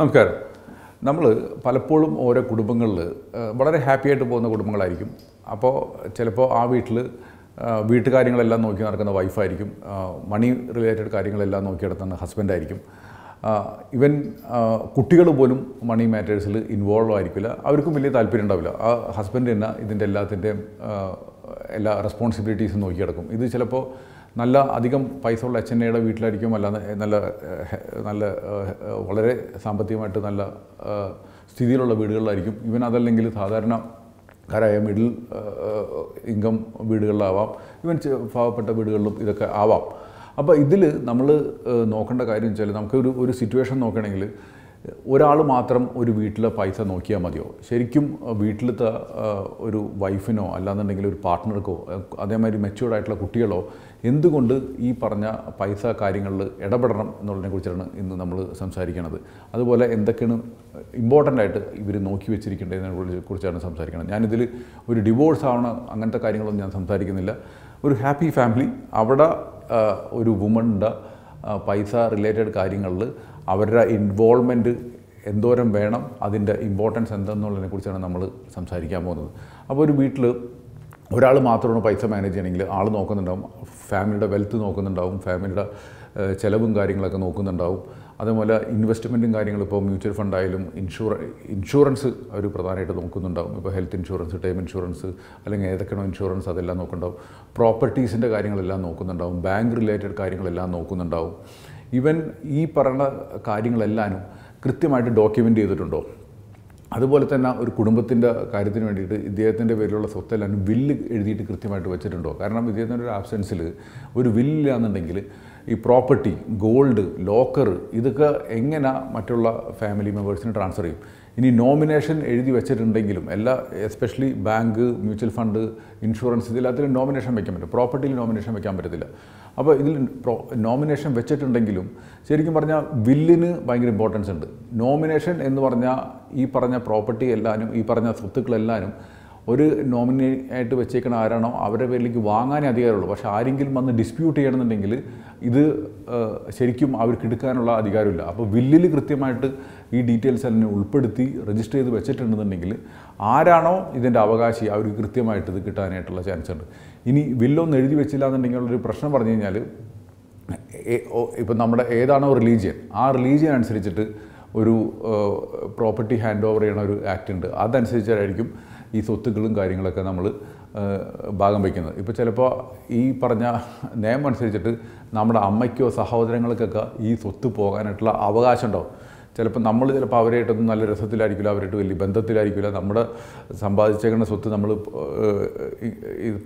നമസ്കാരം നമ്മൾ പലപ്പോഴും ഓരോ കുടുംബങ്ങളിൽ വളരെ ഹാപ്പി ആയിട്ട് പോകുന്ന കുടുംബങ്ങളായിരിക്കും അപ്പോൾ ചിലപ്പോൾ ആ വീട്ടിൽ വീട്ടുകാര്യങ്ങളെല്ലാം നോക്കി നടക്കുന്ന വൈഫായിരിക്കും മണി റിലേറ്റഡ് കാര്യങ്ങളെല്ലാം നോക്കി നടത്തുന്ന ഹസ്ബൻഡായിരിക്കും ഇവൻ കുട്ടികൾ പോലും മണി മാറ്റേഴ്സിൽ ഇൻവോൾവ് ആയിരിക്കില്ല അവർക്കും വലിയ താല്പര്യം ഉണ്ടാവില്ല ആ ഹസ്ബൻഡ് തന്നെ ഇതിൻ്റെ എല്ലാത്തിൻ്റെയും എല്ലാ റെസ്പോൺസിബിലിറ്റീസും നടക്കും ഇത് ചിലപ്പോൾ നല്ല അധികം പൈസ ഉള്ള എച്ച് എൻ വീട്ടിലായിരിക്കും അല്ല നല്ല നല്ല വളരെ സാമ്പത്തികമായിട്ട് നല്ല സ്ഥിതിയിലുള്ള വീടുകളിലായിരിക്കും ഇവൻ അതല്ലെങ്കിൽ സാധാരണ കാരായ മിഡിൽ ഇൻകം വീടുകളിലാവാം ഇവൻ പാവപ്പെട്ട വീടുകളിലും ഇതൊക്കെ ആവാം അപ്പോൾ ഇതിൽ നമ്മൾ നോക്കേണ്ട കാര്യം വെച്ചാൽ നമുക്ക് ഒരു ഒരു സിറ്റുവേഷൻ നോക്കുകയാണെങ്കിൽ ഒരാൾ മാത്രം ഒരു വീട്ടിലെ പൈസ നോക്കിയാൽ മതിയോ ശരിക്കും വീട്ടിലത്തെ ഒരു വൈഫിനോ അല്ലാന്നുണ്ടെങ്കിൽ ഒരു പാർട്ട്ണർക്കോ അതേമാതിരി മെച്ചൂർഡ് ആയിട്ടുള്ള കുട്ടികളോ എന്തുകൊണ്ട് ഈ പറഞ്ഞ പൈസ കാര്യങ്ങളിൽ ഇടപെടണം എന്നുള്ളതിനെക്കുറിച്ചാണ് ഇന്ന് നമ്മൾ സംസാരിക്കുന്നത് അതുപോലെ എന്തൊക്കെയാണ് ഇമ്പോർട്ടൻ്റ് ആയിട്ട് ഇവർ നോക്കി വെച്ചിരിക്കേണ്ടതിനെ കുറിച്ചാണ് സംസാരിക്കുന്നത് ഞാനിതിൽ ഒരു ഡിവോഴ്സ് ആവണ അങ്ങനത്തെ കാര്യങ്ങളൊന്നും ഞാൻ സംസാരിക്കുന്നില്ല ഒരു ഹാപ്പി ഫാമിലി അവിടെ ഒരു വുമണിൻ്റെ പൈസ റിലേറ്റഡ് കാര്യങ്ങളിൽ അവരുടെ ഇൻവോൾവ്മെൻറ്റ് എന്തോരം വേണം അതിൻ്റെ ഇമ്പോർട്ടൻസ് കുറിച്ചാണ് നമ്മൾ സംസാരിക്കാൻ പോകുന്നത് അപ്പോൾ ഒരു വീട്ടിൽ ഒരാൾ മാത്രമാണ് പൈസ മാനേജ് ചെയ്യണമെങ്കിൽ ആൾ നോക്കുന്നുണ്ടാവും ഫാമിലിയുടെ വെൽത്ത് നോക്കുന്നുണ്ടാവും ഫാമിലിയുടെ ചിലവും കാര്യങ്ങളൊക്കെ നോക്കുന്നുണ്ടാവും അതേപോലെ ഇൻവെസ്റ്റ്മെൻറ്റും കാര്യങ്ങളും ഇപ്പോൾ മ്യൂച്വൽ ഫണ്ടായാലും ഇൻഷൂറ ഇൻഷുറൻസ് അവർ പ്രധാനമായിട്ട് നോക്കുന്നുണ്ടാവും ഇപ്പോൾ ഹെൽത്ത് ഇൻഷുറൻസ് ടൈം ഇൻഷുറൻസ് അല്ലെങ്കിൽ ഏതൊക്കെയാണോ ഇൻഷുറൻസ് അതെല്ലാം നോക്കുന്നുണ്ടാവും പ്രോപ്പർട്ടീസിൻ്റെ കാര്യങ്ങളെല്ലാം നോക്കുന്നുണ്ടാവും ബാങ്ക് റിലേറ്റഡ് കാര്യങ്ങളെല്ലാം നോക്കുന്നുണ്ടാവും ഇവൻ ഈ പറയുന്ന കാര്യങ്ങളെല്ലാനും കൃത്യമായിട്ട് ഡോക്യുമെൻ്റ് ചെയ്തിട്ടുണ്ടോ അതുപോലെ തന്നെ ഒരു കുടുംബത്തിൻ്റെ കാര്യത്തിന് വേണ്ടിയിട്ട് ഇദ്ദേഹത്തിൻ്റെ പേരിലുള്ള സ്വത്തെല്ലാം വില്ല് എഴുതിയിട്ട് കൃത്യമായിട്ട് വെച്ചിട്ടുണ്ടോ കാരണം ഇദ്ദേഹത്തിൻ്റെ ഒരു ആബ്സെൻസിൽ ഒരു വില്ലില്ല ഈ പ്രോപ്പർട്ടി ഗോൾഡ് ലോക്കർ ഇതൊക്കെ എങ്ങനെ മറ്റുള്ള ഫാമിലി മെമ്പേഴ്സിന് ട്രാൻസ്ഫർ ചെയ്യും ഇനി നോമിനേഷൻ എഴുതി വെച്ചിട്ടുണ്ടെങ്കിലും എല്ലാ especially bank mutual fund insurance ഇതിലകത്തിൽ നോമിനേഷൻ വയ്ക്കാൻ പറ്റും പ്രോപ്പർട്ടിയിൽ നോമിനേഷൻ വയ്ക്കാൻ പറ്റത്തില്ല അപ്പോൾ ഇതിൽ നോമിനേഷൻ വെച്ചിട്ടുണ്ടെങ്കിലും ശരിക്കും പറഞ്ഞാൽ വില്ലിന് ഭയങ്കര ഇമ്പോർട്ടൻസ് ഉണ്ട് നോമിനേഷൻ എന്ന് പറഞ്ഞാൽ ഈ പറഞ്ഞ പ്രോപ്പർട്ടി എല്ലാവരും ഈ പറഞ്ഞ സ്വത്തുക്കളെല്ലാവരും ഒരു നോമിനി ആയിട്ട് വെച്ചേക്കണ ആരാണോ അവരുടെ പേരിലേക്ക് വാങ്ങാനേ അധികാരമുള്ളൂ പക്ഷേ ആരെങ്കിലും വന്ന് ഡിസ്പ്യൂട്ട് ചെയ്യണമെന്നുണ്ടെങ്കിൽ ഇത് ശരിക്കും അവർക്ക് എടുക്കാനുള്ള അധികാരമില്ല അപ്പോൾ വില്ലിൽ കൃത്യമായിട്ട് ഈ ഡീറ്റെയിൽസ് അതിനെ ഉൾപ്പെടുത്തി രജിസ്റ്റർ ചെയ്ത് വെച്ചിട്ടുണ്ടെന്നുണ്ടെങ്കിൽ ആരാണോ ഇതിൻ്റെ അവകാശി അവർക്ക് കൃത്യമായിട്ട് ഇത് കിട്ടാനായിട്ടുള്ള ചാൻസ് ഉണ്ട് ഇനി വില്ലൊന്നും എഴുതി വെച്ചില്ല എന്നുണ്ടെങ്കിൽ ഒരു പ്രശ്നം പറഞ്ഞു കഴിഞ്ഞാൽ ഇപ്പം നമ്മുടെ ഏതാണോ റിലീജിയൻ ആ റിലീജിയൻ അനുസരിച്ചിട്ട് ഒരു പ്രോപ്പർട്ടി ഹാൻഡ് ഓവർ ചെയ്യണ ഒരു ആക്ട് ഉണ്ട് അതനുസരിച്ചായിരിക്കും ഈ സ്വത്തുക്കളും കാര്യങ്ങളൊക്കെ നമ്മൾ ഭാഗം വയ്ക്കുന്നത് ഇപ്പോൾ ചിലപ്പോൾ ഈ പറഞ്ഞ നിയമം അനുസരിച്ചിട്ട് നമ്മുടെ അമ്മയ്ക്കോ സഹോദരങ്ങൾക്കൊക്കെ ഈ സ്വത്ത് പോകാനായിട്ടുള്ള അവകാശം ഉണ്ടാവും ചിലപ്പോൾ നമ്മൾ ചിലപ്പോൾ അവരായിട്ടൊന്നും നല്ല രസത്തിലായിരിക്കില്ല അവരായിട്ട് വലിയ ബന്ധത്തിലായിരിക്കില്ല നമ്മുടെ സമ്പാദിച്ചേക്കുന്ന സ്വത്ത് നമ്മൾ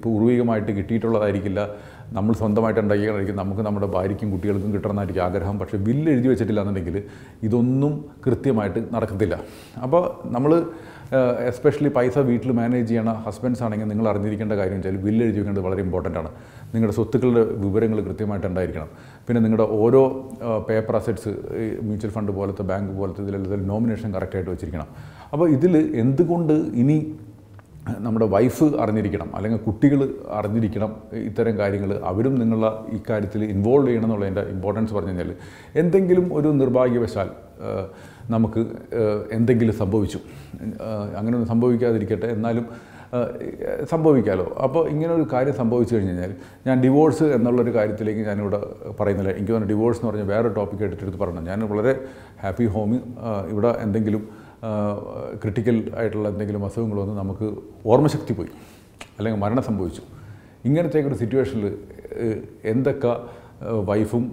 പൂർവികമായിട്ട് കിട്ടിയിട്ടുള്ളതായിരിക്കില്ല നമ്മൾ സ്വന്തമായിട്ട് ഉണ്ടാക്കിയായിരിക്കും നമുക്ക് നമ്മുടെ ഭാര്യയ്ക്കും കുട്ടികൾക്കും കിട്ടണമെന്നായിരിക്കും ആഗ്രഹം പക്ഷേ ബില്ല് എഴുതി വെച്ചിട്ടില്ല എന്നുണ്ടെങ്കിൽ ഇതൊന്നും കൃത്യമായിട്ട് നടക്കത്തില്ല അപ്പോൾ നമ്മൾ എസ്പെഷ്യലി പൈസ വീട്ടിൽ മാനേജ് ചെയ്യണ ഹസ്ബൻഡ്സ് ആണെങ്കിൽ നിങ്ങൾ അറിഞ്ഞിരിക്കേണ്ട കാര്യം വെച്ചാൽ ബില്ല് എഴുതി വെക്കേണ്ടത് വളരെ ഇമ്പോർട്ടൻ്റ് ആണ് നിങ്ങളുടെ സ്വത്തുക്കളുടെ വിവരങ്ങൾ കൃത്യമായിട്ട് ഉണ്ടായിരിക്കണം പിന്നെ നിങ്ങളുടെ ഓരോ പേപ്പർ അസറ്റ്സ് മ്യൂച്വൽ ഫണ്ട് പോലത്തെ ബാങ്ക് പോലത്തെ ഇതിലെല്ലാം നോമിനേഷൻ കറക്റ്റായിട്ട് വെച്ചിരിക്കണം അപ്പോൾ ഇതിൽ എന്തുകൊണ്ട് ഇനി നമ്മുടെ വൈഫ് അറിഞ്ഞിരിക്കണം അല്ലെങ്കിൽ കുട്ടികൾ അറിഞ്ഞിരിക്കണം ഇത്തരം കാര്യങ്ങൾ അവരും നിങ്ങളെ ഇക്കാര്യത്തിൽ ഇൻവോൾവ് ചെയ്യണം എന്നുള്ളതിൻ്റെ ഇമ്പോർട്ടൻസ് പറഞ്ഞു കഴിഞ്ഞാൽ എന്തെങ്കിലും ഒരു നിർഭാഗ്യവശാൽ നമുക്ക് എന്തെങ്കിലും സംഭവിച്ചു അങ്ങനെ ഒന്നും സംഭവിക്കാതിരിക്കട്ടെ എന്നാലും സംഭവിക്കാമല്ലോ അപ്പോൾ ഇങ്ങനെ ഒരു കാര്യം സംഭവിച്ചു കഴിഞ്ഞ് കഴിഞ്ഞാൽ ഞാൻ ഡിവോഴ്സ് എന്നുള്ളൊരു കാര്യത്തിലേക്ക് ഞാനിവിടെ പറയുന്നില്ല എനിക്ക് തോന്നുന്നു ഡിവോഴ്സ് എന്ന് പറഞ്ഞാൽ വേറെ ടോപ്പിക് എടുത്ത് പറഞ്ഞു ഞാൻ വളരെ ഹാപ്പി ഹോമി ഇവിടെ എന്തെങ്കിലും ക്രിട്ടിക്കൽ ആയിട്ടുള്ള എന്തെങ്കിലും അസുഖങ്ങളോ ഒന്നും നമുക്ക് ഓർമ്മശക്തി പോയി അല്ലെങ്കിൽ മരണം സംഭവിച്ചു ഇങ്ങനത്തെ ഒരു സിറ്റുവേഷനിൽ എന്തൊക്കെ വൈഫും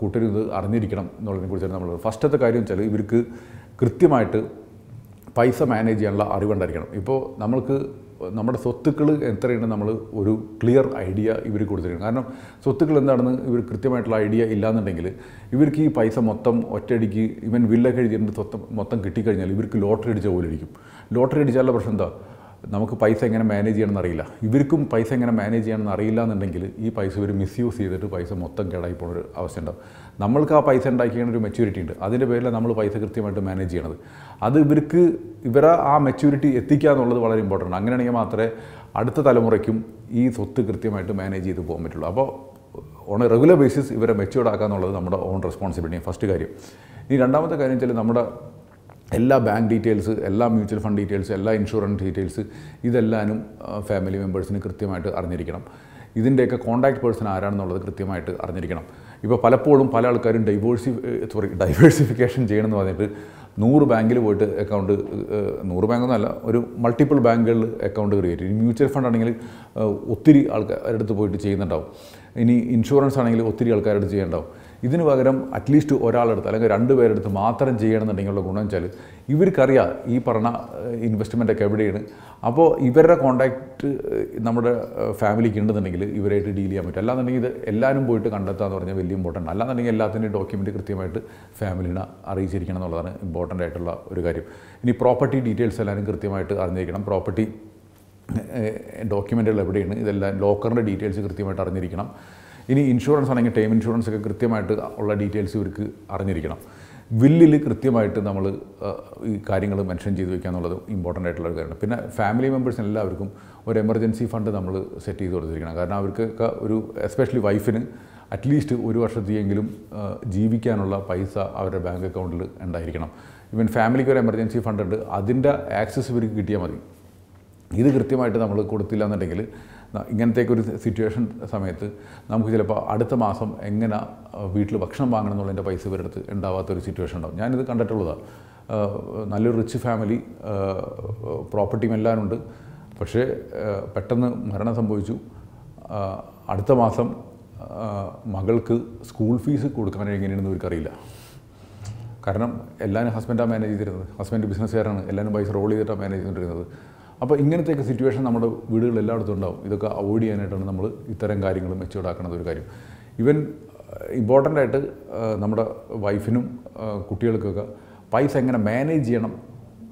കൂട്ടരും ഇത് അറിഞ്ഞിരിക്കണം എന്നുള്ളതിനെ കുറിച്ചാണ് നമ്മൾ ഫസ്റ്റത്തെ കാര്യം വെച്ചാൽ ഇവർക്ക് കൃത്യമായിട്ട് പൈസ മാനേജ് ചെയ്യാനുള്ള അറിവുണ്ടായിരിക്കണം ഇപ്പോൾ നമ്മൾക്ക് നമ്മുടെ സ്വത്തുക്കൾ എത്രയുണ്ട് നമ്മൾ ഒരു ക്ലിയർ ഐഡിയ ഇവർ കൊടുത്തിരിക്കണം കാരണം സ്വത്തുക്കൾ എന്താണെന്ന് ഇവർ കൃത്യമായിട്ടുള്ള ഐഡിയ ഇല്ലാന്നുണ്ടെങ്കിൽ ഇവർക്ക് ഈ പൈസ മൊത്തം ഒറ്റയടിക്ക് ഇവൻ വില്ലൊക്കെ എഴുതിയിട്ട് സ്വത്ത് മൊത്തം കിട്ടിക്കഴിഞ്ഞാൽ ഇവർക്ക് ലോട്ടറി അടിച്ച പോലെ ഇരിക്കും ലോട്ടറി അടിച്ചാലുള്ള പ്രശ്നം എന്താ നമുക്ക് പൈസ എങ്ങനെ മാനേജ് ചെയ്യണമെന്ന് അറിയില്ല ഇവർക്കും പൈസ എങ്ങനെ മാനേജ് ചെയ്യണമെന്ന് അറിയില്ല എന്നുണ്ടെങ്കിൽ ഈ പൈസ മിസ് മിസ്യൂസ് ചെയ്തിട്ട് പൈസ മൊത്തം കേടായി പോകുന്ന ഒരു അവസ്ഥ ഉണ്ടാവും നമ്മൾക്ക് ആ പൈസ ഉണ്ടാക്കിയ ഒരു മെച്യൂരിറ്റി ഉണ്ട് അതിൻ്റെ പേരിൽ നമ്മൾ പൈസ കൃത്യമായിട്ട് മാനേജ് ചെയ്യണത് അത് ഇവർക്ക് ഇവരെ ആ മെച്യൂരിറ്റി എത്തിക്കുക എന്നുള്ളത് വളരെ ഇമ്പോർട്ടൻ്റ് അങ്ങനെയാണെങ്കിൽ മാത്രമേ അടുത്ത തലമുറയ്ക്കും ഈ സ്വത്ത് കൃത്യമായിട്ട് മാനേജ് ചെയ്ത് പോകാൻ പറ്റുള്ളൂ അപ്പോൾ ഓൺ എ റെഗുലർ ബേസിസ് ഇവരെ മെച്യൂർഡ് ആക്കുക എന്നുള്ളത് നമ്മുടെ ഓൺ റെസ്പോൺസിബിലിറ്റി ഫസ്റ്റ് കാര്യം ഇനി രണ്ടാമത്തെ കാര്യം വെച്ചാൽ നമ്മുടെ എല്ലാ ബാങ്ക് ഡീറ്റെയിൽസ് എല്ലാ മ്യൂച്വൽ ഫണ്ട് ഡീറ്റെയിൽസ് എല്ലാ ഇൻഷുറൻസ് ഡീറ്റെയിൽസ് ഇതെല്ലാനും ഫാമിലി മെമ്പേഴ്സിന് കൃത്യമായിട്ട് അറിഞ്ഞിരിക്കണം ഇതിൻ്റെയൊക്കെ കോൺടാക്ട് പേഴ്സൺ ആരാണെന്നുള്ളത് കൃത്യമായിട്ട് അറിഞ്ഞിരിക്കണം ഇപ്പോൾ പലപ്പോഴും പല ആൾക്കാരും ഡൈവേഴ്സി സോറി ഡൈവേഴ്സിഫിക്കേഷൻ ചെയ്യണമെന്ന് പറഞ്ഞിട്ട് നൂറ് ബാങ്കിൽ പോയിട്ട് അക്കൗണ്ട് നൂറ് ബാങ്കൊന്നുമല്ല ഒരു മൾട്ടിപ്പിൾ ബാങ്കുകളിൽ അക്കൗണ്ട് ക്രിയേറ്റ് ചെയ്യും മ്യൂച്വൽ ഫണ്ട് ആണെങ്കിൽ ഒത്തിരി ആൾക്കാരുടെ അടുത്ത് പോയിട്ട് ചെയ്യുന്നുണ്ടാവും ഇനി ഇൻഷുറൻസ് ആണെങ്കിൽ ഒത്തിരി ആൾക്കാരുടെ അടുത്ത് ചെയ്യണ്ടാവും ഇതിന് പകരം അറ്റ്ലീസ്റ്റ് ഒരാളെടുത്ത് അല്ലെങ്കിൽ രണ്ട് പേരെടുത്ത് മാത്രം ചെയ്യണമെന്നുണ്ടെങ്കിലുള്ള ഗുണം വെച്ചാൽ ഇവർക്കറിയാം ഈ പറഞ്ഞ ഇൻവെസ്റ്റ്മെൻ്റൊക്കെ എവിടെയാണ് അപ്പോൾ ഇവരുടെ കോണ്ടാക്റ്റ് നമ്മുടെ ഫാമിലിക്ക് ഉണ്ടെന്നുണ്ടെങ്കിൽ ഇവരായിട്ട് ഡീൽ ചെയ്യാൻ പറ്റും അല്ലാന്നുണ്ടെങ്കിൽ ഇത് എല്ലാവരും പോയിട്ട് കണ്ടെത്തുക എന്ന് പറഞ്ഞാൽ വലിയ ഇമ്പോർട്ടൻ്റ് അല്ലാന്നുണ്ടെങ്കിൽ എല്ലാത്തിൻ്റെയും ഡോക്യുമെൻ്റ് കൃത്യമായിട്ട് ഫാമിലിനെ അറിയിച്ചിരിക്കണം എന്നുള്ളതാണ് ഇമ്പോർട്ടൻ്റ് ആയിട്ടുള്ള ഒരു കാര്യം ഇനി പ്രോപ്പർട്ടി ഡീറ്റെയിൽസ് എല്ലാവരും കൃത്യമായിട്ട് അറിഞ്ഞിരിക്കണം പ്രോപ്പർട്ടി ഡോക്യുമെൻറ്റുകൾ എവിടെയാണ് ഇതെല്ലാം ലോക്കറിൻ്റെ ഡീറ്റെയിൽസ് കൃത്യമായിട്ട് അറിഞ്ഞിരിക്കണം ഇനി ഇൻഷുറൻസ് ആണെങ്കിൽ ടേം ഇൻഷുറൻസ് ഒക്കെ കൃത്യമായിട്ട് ഉള്ള ഡീറ്റെയിൽസ് ഇവർക്ക് അറിഞ്ഞിരിക്കണം വില്ലിൽ കൃത്യമായിട്ട് നമ്മൾ ഈ കാര്യങ്ങൾ മെൻഷൻ ചെയ്ത് വെക്കുക എന്നുള്ളത് ഇമ്പോർട്ടൻ്റ് ആയിട്ടുള്ള ഒരു കാര്യമാണ് പിന്നെ ഫാമിലി മെമ്പേഴ്സിന് എല്ലാവർക്കും ഒരു എമർജൻസി ഫണ്ട് നമ്മൾ സെറ്റ് ചെയ്ത് കൊടുത്തിരിക്കണം കാരണം അവർക്കൊക്കെ ഒരു എസ്പെഷ്യലി വൈഫിന് അറ്റ്ലീസ്റ്റ് ഒരു വർഷത്തെയെങ്കിലും ജീവിക്കാനുള്ള പൈസ അവരുടെ ബാങ്ക് അക്കൗണ്ടിൽ ഉണ്ടായിരിക്കണം ഇവൻ ഫാമിലിക്ക് ഒരു എമർജൻസി ഫണ്ട് ഉണ്ട് അതിൻ്റെ ആക്സസ് ഇവർക്ക് കിട്ടിയാൽ മതി ഇത് കൃത്യമായിട്ട് നമ്മൾ കൊടുത്തില്ല എന്നുണ്ടെങ്കിൽ ഇങ്ങനത്തേക്ക് ഒരു സിറ്റുവേഷൻ സമയത്ത് നമുക്ക് ചിലപ്പോൾ അടുത്ത മാസം എങ്ങനെ വീട്ടിൽ ഭക്ഷണം വാങ്ങണം എന്നുള്ളതിൻ്റെ പൈസ ഇവരെടുത്ത് ഉണ്ടാവാത്തൊരു സിറ്റുവേഷൻ ഉണ്ടാവും ഞാനിത് കണ്ടിട്ടുള്ളതാണ് നല്ലൊരു റിച്ച് ഫാമിലി പ്രോപ്പർട്ടിയും എല്ലാം ഉണ്ട് പക്ഷേ പെട്ടെന്ന് മരണം സംഭവിച്ചു അടുത്ത മാസം മകൾക്ക് സ്കൂൾ ഫീസ് കൊടുക്കാൻ എങ്ങനെയാണെന്ന് ഇവർക്കറിയില്ല കാരണം എല്ലാവരും ഹസ്ബൻഡാണ് മാനേജ് ചെയ്തിരുന്നത് ഹസ്ബൻഡ് ബിസിനസ്സുകാരാണ് എല്ലാവരും പൈസ റോൾ ചെയ്തിട്ടാണ് മാനേജ് ചെയ്തിരുന്നത് അപ്പോൾ ഇങ്ങനത്തെയൊക്കെ സിറ്റുവേഷൻ നമ്മുടെ വീടുകളിൽ എല്ലായിടത്തും ഉണ്ടാവും ഇതൊക്കെ അവോയ്ഡ് ചെയ്യാനായിട്ടാണ് നമ്മൾ ഇത്തരം കാര്യങ്ങൾ മെച്ചപ്പെടാക്കുന്നത് ഒരു കാര്യം ഇവൻ ഇമ്പോർട്ടൻ്റ് ആയിട്ട് നമ്മുടെ വൈഫിനും കുട്ടികൾക്കൊക്കെ പൈസ എങ്ങനെ മാനേജ് ചെയ്യണം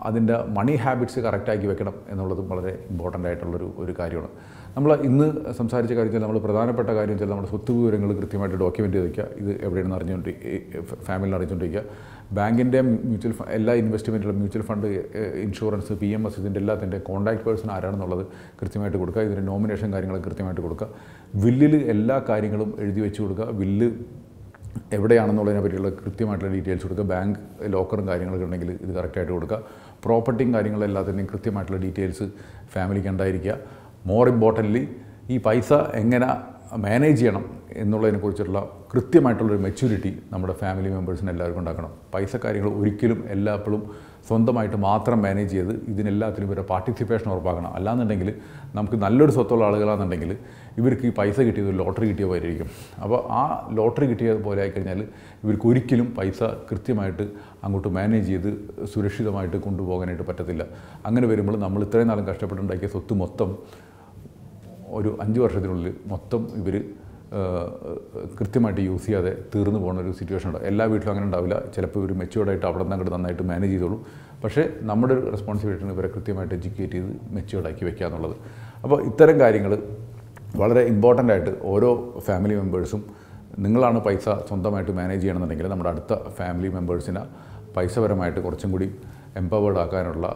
അതിൻ്റെ മണി ഹാബിറ്റ്സ് കറക്റ്റാക്കി വെക്കണം എന്നുള്ളതും വളരെ ഇമ്പോർട്ടൻ്റ് ആയിട്ടുള്ളൊരു ഒരു കാര്യമാണ് നമ്മൾ ഇന്ന് സംസാരിച്ച കാര്യം നമ്മൾ പ്രധാനപ്പെട്ട കാര്യം വെച്ചാൽ നമ്മുടെ സ്വത്ത് വിവരങ്ങൾ കൃത്യമായിട്ട് ഡോക്യുമെൻ്റ് ചെയ്ത് വയ്ക്കുക ഇത് എവിടെയാണെന്ന് അറിഞ്ഞുകൊണ്ട് ഫാമിലിയിൽ അറിഞ്ഞുകൊണ്ടിരിക്കുക ബാങ്കിൻ്റെ മ്യൂച്വൽ ഫണ്ട് എല്ലാ ഇൻവെസ്റ്റ്മെൻറ്റുകളും mutual fund insurance P M S ഇതിൻ്റെ എല്ലാത്തിൻ്റെ കോൺടാക്ട് പേഴ്സൺ ആരാണെന്നുള്ളത് കൃത്യമായിട്ട് കൊടുക്കുക ഇതിൻ്റെ നോമിനേഷൻ കാര്യങ്ങളും കൃത്യമായിട്ട് കൊടുക്കുക വില്ലിൽ എല്ലാ കാര്യങ്ങളും എഴുതി വെച്ച് കൊടുക്കുക വില്ല് എവിടെയാണെന്നുള്ളതിനെ പറ്റിയുള്ള കൃത്യമായിട്ടുള്ള ഡീറ്റെയിൽസ് കൊടുക്കുക ബാങ്ക് ലോക്കറും കാര്യങ്ങളൊക്കെ ഉണ്ടെങ്കിൽ ഇത് കറക്റ്റായിട്ട് കൊടുക്കുക പ്രോപ്പർട്ടിയും കാര്യങ്ങളും എല്ലാത്തിൻ്റെയും കൃത്യമായിട്ടുള്ള ഡീറ്റെയിൽസ് ഫാമിലിക്ക് ഉണ്ടായിരിക്കുക മോർ ഇമ്പോർട്ടൻ്റ്ലി ഈ പൈസ എങ്ങനെ മാനേജ് ചെയ്യണം എന്നുള്ളതിനെക്കുറിച്ചുള്ള കൃത്യമായിട്ടുള്ളൊരു മെച്യൂരിറ്റി നമ്മുടെ ഫാമിലി മെമ്പേഴ്സിന് എല്ലാവർക്കും ഉണ്ടാക്കണം പൈസ കാര്യങ്ങൾ ഒരിക്കലും എല്ലാപ്പോഴും സ്വന്തമായിട്ട് മാത്രം മാനേജ് ചെയ്ത് ഇതിനെല്ലാത്തിലും ഒരു പാർട്ടിസിപ്പേഷൻ ഉറപ്പാക്കണം അല്ലാന്നുണ്ടെങ്കിൽ നമുക്ക് നല്ലൊരു സ്വത്തുള്ള ആളുകളാണെന്നുണ്ടെങ്കിൽ ഇവർക്ക് ഈ പൈസ കിട്ടിയത് ലോട്ടറി കിട്ടിയ പോലെ അപ്പോൾ ആ ലോട്ടറി കിട്ടിയത് പോലെ ആയിക്കഴിഞ്ഞാൽ ഇവർക്ക് ഒരിക്കലും പൈസ കൃത്യമായിട്ട് അങ്ങോട്ട് മാനേജ് ചെയ്ത് സുരക്ഷിതമായിട്ട് കൊണ്ടുപോകാനായിട്ട് പറ്റത്തില്ല അങ്ങനെ വരുമ്പോൾ നമ്മൾ ഇത്രയും നാളും കഷ്ടപ്പെട്ടുണ്ടാക്കിയ സ്വത്ത് മൊത്തം ഒരു അഞ്ച് വർഷത്തിനുള്ളിൽ മൊത്തം ഇവർ കൃത്യമായിട്ട് യൂസ് ചെയ്യാതെ തീർന്നു പോകുന്ന ഒരു സിറ്റുവേഷൻ ഉണ്ട് എല്ലാ വീട്ടിലും അങ്ങനെ ഉണ്ടാവില്ല ചിലപ്പോൾ ഇവർ മെച്ചുവേർഡായിട്ട് അവിടെ നിന്ന് അങ്ങോട്ട് നന്നായിട്ട് മാനേജ് ചെയ്തോളൂ പക്ഷേ നമ്മുടെ ഒരു റെസ്പോൺസിബിലിറ്റിയാണ് ഇവരെ കൃത്യമായിട്ട് എഡ്യൂക്കേറ്റ് ചെയ്ത് മെച്ചുവേർഡാക്കി വെക്കുക എന്നുള്ളത് അപ്പോൾ ഇത്തരം കാര്യങ്ങൾ വളരെ ഇമ്പോർട്ടൻ്റ് ആയിട്ട് ഓരോ ഫാമിലി മെമ്പേഴ്സും നിങ്ങളാണ് പൈസ സ്വന്തമായിട്ട് മാനേജ് ചെയ്യണമെന്നുണ്ടെങ്കിൽ നമ്മുടെ അടുത്ത ഫാമിലി മെമ്പേഴ്സിനെ പൈസപരമായിട്ട് കുറച്ചും കൂടി എംപവേർഡ് ആക്കാനുള്ള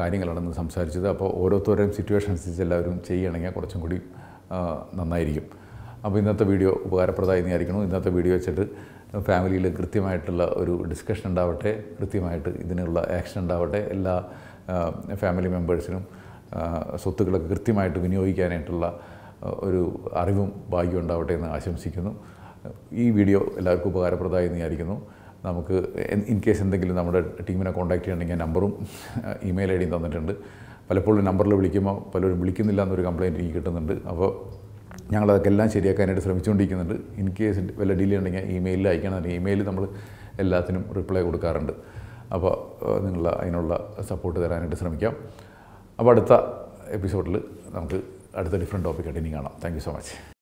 കാര്യങ്ങളാണ് ഇന്ന് സംസാരിച്ചത് അപ്പോൾ ഓരോരുത്തരുടെയും സിറ്റുവേഷൻ അനുസരിച്ച് എല്ലാവരും ചെയ്യുകയാണെങ്കിൽ കുറച്ചും കൂടി നന്നായിരിക്കും അപ്പോൾ ഇന്നത്തെ വീഡിയോ ഉപകാരപ്രദമായി വിചാരിക്കണം ഇന്നത്തെ വീഡിയോ വെച്ചിട്ട് ഫാമിലിയിൽ കൃത്യമായിട്ടുള്ള ഒരു ഡിസ്കഷൻ ഉണ്ടാവട്ടെ കൃത്യമായിട്ട് ഇതിനുള്ള ആക്ഷൻ ഉണ്ടാവട്ടെ എല്ലാ ഫാമിലി മെമ്പേഴ്സിനും സ്വത്തുക്കളൊക്കെ കൃത്യമായിട്ട് വിനിയോഗിക്കാനായിട്ടുള്ള ഒരു അറിവും ഭാഗ്യവും ഉണ്ടാവട്ടെ എന്ന് ആശംസിക്കുന്നു ഈ വീഡിയോ എല്ലാവർക്കും ഉപകാരപ്രദമായി വിചാരിക്കുന്നു നമുക്ക് ഇൻ കേസ് എന്തെങ്കിലും നമ്മുടെ ടീമിനെ കോൺടാക്ട് ചെയ്യണമെങ്കിൽ നമ്പറും ഇമെയിൽ ഐ ഡിയും തന്നിട്ടുണ്ട് പലപ്പോഴും നമ്പറിൽ വിളിക്കുമ്പോൾ പലരും വിളിക്കുന്നില്ല എന്നൊരു കംപ്ലയിൻറ്റ് എനിക്ക് കിട്ടുന്നുണ്ട് അപ്പോൾ ഞങ്ങൾ അതൊക്കെ എല്ലാം ശരിയാക്കാനായിട്ട് ശ്രമിച്ചുകൊണ്ടിരിക്കുന്നുണ്ട് ഇൻ കേസ് വല്ല ഡിലേ ഉണ്ടെങ്കിൽ ഇമെയിലിൽ അയക്കണം ഇമെയിൽ നമ്മൾ എല്ലാത്തിനും റിപ്ലൈ കൊടുക്കാറുണ്ട് അപ്പോൾ നിങ്ങൾ അതിനുള്ള സപ്പോർട്ട് തരാനായിട്ട് ശ്രമിക്കാം അപ്പോൾ അടുത്ത എപ്പിസോഡിൽ നമുക്ക് അടുത്ത ഡിഫറെൻറ്റ് ടോപ്പിക്കായിട്ട് ഇനി കാണാം താങ്ക് സോ മച്ച്